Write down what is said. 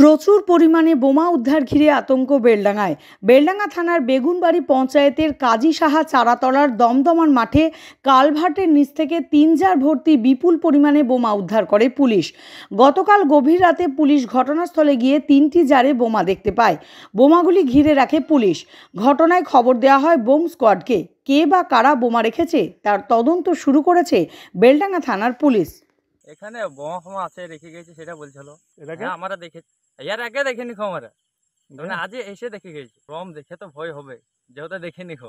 প্রচুর পরিমাণে বোমা উদ্ধার ঘিরে আতঙ্ক বেলডাঙায় বেলডাঙ্গা থানার বেগুনবাড়ি পঞ্চায়েতের কাজী সাহা চারাতলার দমদমান মাঠে কালভার্টের নিচ থেকে তিন জার ভর্তি বিপুল পরিমাণে বোমা উদ্ধার করে পুলিশ গতকাল গভীর রাতে পুলিশ ঘটনাস্থলে গিয়ে তিনটি জারে বোমা দেখতে পায় বোমাগুলি ঘিরে রাখে পুলিশ ঘটনায় খবর দেওয়া হয় বোম স্কোয়াডকে কে বা কারা বোমা রেখেছে তার তদন্ত শুরু করেছে বেলডাঙ্গা থানার পুলিশ এখানে বোমা ফোমা আছে রেখে গেছে সেটা বলছিল হ্যাঁ, আমরা দেখেছি এর আগে দেখিনি খো আমরা মানে আজ এসে দেখে গেছি রম দেখে তো ভয় হবে যেহেতু দেখিনি খো